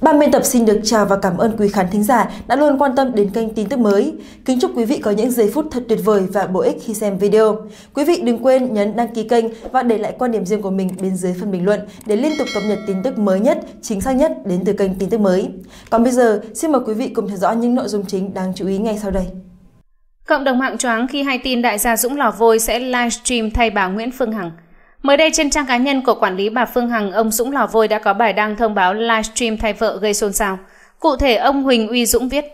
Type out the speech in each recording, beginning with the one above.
Ban biên tập xin được chào và cảm ơn quý khán thính giả đã luôn quan tâm đến kênh tin tức mới. Kính chúc quý vị có những giây phút thật tuyệt vời và bổ ích khi xem video. Quý vị đừng quên nhấn đăng ký kênh và để lại quan điểm riêng của mình bên dưới phần bình luận để liên tục cập nhật tin tức mới nhất, chính xác nhất đến từ kênh tin tức mới. Còn bây giờ, xin mời quý vị cùng theo dõi những nội dung chính đáng chú ý ngay sau đây. Cộng đồng mạng choáng khi hay tin đại gia Dũng Lò Vôi sẽ livestream thay bà Nguyễn Phương Hằng – Mới đây trên trang cá nhân của quản lý bà Phương Hằng, ông Dũng Lò Vôi đã có bài đăng thông báo livestream thay vợ gây xôn xao. Cụ thể ông Huỳnh Uy Dũng viết: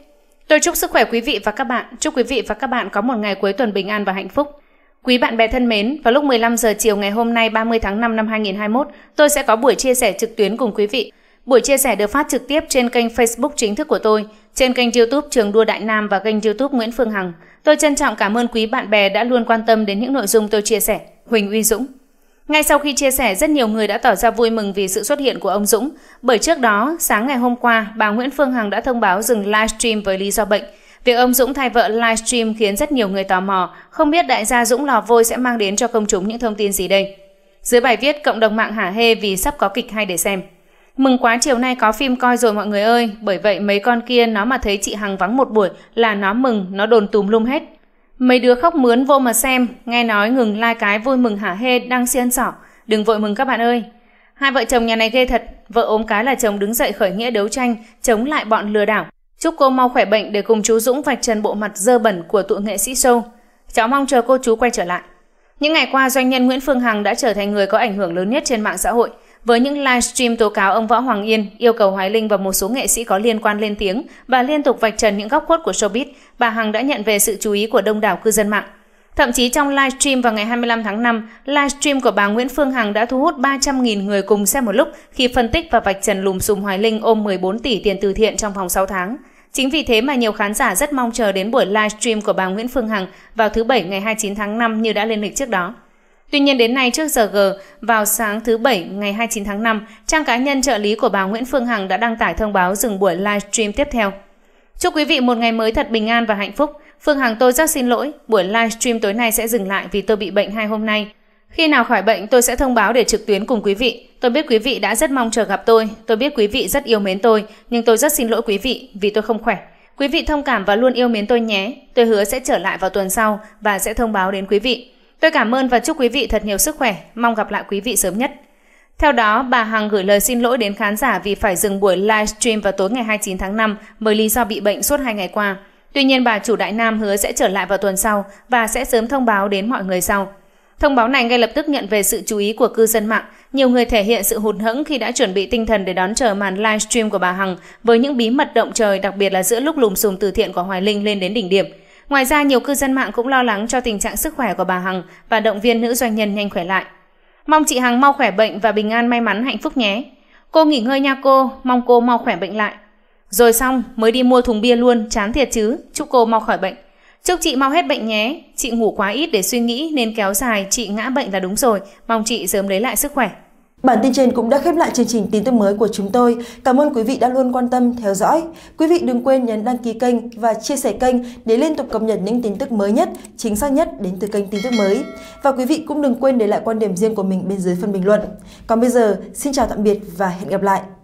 Tôi chúc sức khỏe quý vị và các bạn, chúc quý vị và các bạn có một ngày cuối tuần bình an và hạnh phúc. Quý bạn bè thân mến, vào lúc 15 giờ chiều ngày hôm nay 30 tháng 5 năm 2021, tôi sẽ có buổi chia sẻ trực tuyến cùng quý vị. Buổi chia sẻ được phát trực tiếp trên kênh Facebook chính thức của tôi, trên kênh YouTube Trường Đua Đại Nam và kênh YouTube Nguyễn Phương Hằng. Tôi trân trọng cảm ơn quý bạn bè đã luôn quan tâm đến những nội dung tôi chia sẻ. Huỳnh Uy Dũng ngay sau khi chia sẻ, rất nhiều người đã tỏ ra vui mừng vì sự xuất hiện của ông Dũng, bởi trước đó, sáng ngày hôm qua, bà Nguyễn Phương Hằng đã thông báo dừng livestream với lý do bệnh. Việc ông Dũng thay vợ livestream khiến rất nhiều người tò mò, không biết đại gia Dũng lò vôi sẽ mang đến cho công chúng những thông tin gì đây. Dưới bài viết, cộng đồng mạng hả hê vì sắp có kịch hay để xem. Mừng quá chiều nay có phim coi rồi mọi người ơi, bởi vậy mấy con kia nó mà thấy chị Hằng vắng một buổi là nó mừng, nó đồn tùm lum hết. Mấy đứa khóc mướn vô mà xem, nghe nói ngừng lai like cái vui mừng hả hê đang xiên sỏ. Đừng vội mừng các bạn ơi. Hai vợ chồng nhà này ghê thật, vợ ốm cái là chồng đứng dậy khởi nghĩa đấu tranh, chống lại bọn lừa đảo. Chúc cô mau khỏe bệnh để cùng chú Dũng vạch trần bộ mặt dơ bẩn của tụi nghệ sĩ show. Cháu mong chờ cô chú quay trở lại. Những ngày qua, doanh nhân Nguyễn Phương Hằng đã trở thành người có ảnh hưởng lớn nhất trên mạng xã hội – với những livestream tố cáo ông Võ Hoàng Yên, yêu cầu Hoài Linh và một số nghệ sĩ có liên quan lên tiếng và liên tục vạch trần những góc khuất của showbiz, bà Hằng đã nhận về sự chú ý của đông đảo cư dân mạng. Thậm chí trong livestream vào ngày 25 tháng 5, livestream của bà Nguyễn Phương Hằng đã thu hút 300.000 người cùng xem một lúc khi phân tích và vạch trần lùm xùm Hoài Linh ôm 14 tỷ tiền từ thiện trong vòng 6 tháng. Chính vì thế mà nhiều khán giả rất mong chờ đến buổi livestream của bà Nguyễn Phương Hằng vào thứ Bảy ngày 29 tháng 5 như đã lên lịch trước đó. Tuy nhiên đến nay trước giờ G, vào sáng thứ Bảy ngày 29 tháng 5, trang cá nhân trợ lý của bà Nguyễn Phương Hằng đã đăng tải thông báo dừng buổi livestream tiếp theo. Chúc quý vị một ngày mới thật bình an và hạnh phúc. Phương Hằng tôi rất xin lỗi, buổi livestream tối nay sẽ dừng lại vì tôi bị bệnh hai hôm nay. Khi nào khỏi bệnh tôi sẽ thông báo để trực tuyến cùng quý vị. Tôi biết quý vị đã rất mong chờ gặp tôi, tôi biết quý vị rất yêu mến tôi, nhưng tôi rất xin lỗi quý vị vì tôi không khỏe. Quý vị thông cảm và luôn yêu mến tôi nhé. Tôi hứa sẽ trở lại vào tuần sau và sẽ thông báo đến quý vị. Tôi cảm ơn và chúc quý vị thật nhiều sức khỏe, mong gặp lại quý vị sớm nhất. Theo đó, bà Hằng gửi lời xin lỗi đến khán giả vì phải dừng buổi livestream vào tối ngày 29 tháng 5 bởi lý do bị bệnh suốt 2 ngày qua. Tuy nhiên, bà chủ Đại Nam hứa sẽ trở lại vào tuần sau và sẽ sớm thông báo đến mọi người sau. Thông báo này ngay lập tức nhận về sự chú ý của cư dân mạng. Nhiều người thể hiện sự hụt hẫng khi đã chuẩn bị tinh thần để đón chờ màn livestream của bà Hằng với những bí mật động trời, đặc biệt là giữa lúc lùm xùm từ thiện của Hoài Linh lên đến đỉnh điểm – Ngoài ra, nhiều cư dân mạng cũng lo lắng cho tình trạng sức khỏe của bà Hằng và động viên nữ doanh nhân nhanh khỏe lại. Mong chị Hằng mau khỏe bệnh và bình an may mắn hạnh phúc nhé. Cô nghỉ ngơi nha cô, mong cô mau khỏe bệnh lại. Rồi xong, mới đi mua thùng bia luôn, chán thiệt chứ, chúc cô mau khỏi bệnh. Chúc chị mau hết bệnh nhé, chị ngủ quá ít để suy nghĩ nên kéo dài chị ngã bệnh là đúng rồi, mong chị sớm lấy lại sức khỏe. Bản tin trên cũng đã khép lại chương trình tin tức mới của chúng tôi. Cảm ơn quý vị đã luôn quan tâm, theo dõi. Quý vị đừng quên nhấn đăng ký kênh và chia sẻ kênh để liên tục cập nhật những tin tức mới nhất, chính xác nhất đến từ kênh tin tức mới. Và quý vị cũng đừng quên để lại quan điểm riêng của mình bên dưới phần bình luận. Còn bây giờ, xin chào tạm biệt và hẹn gặp lại.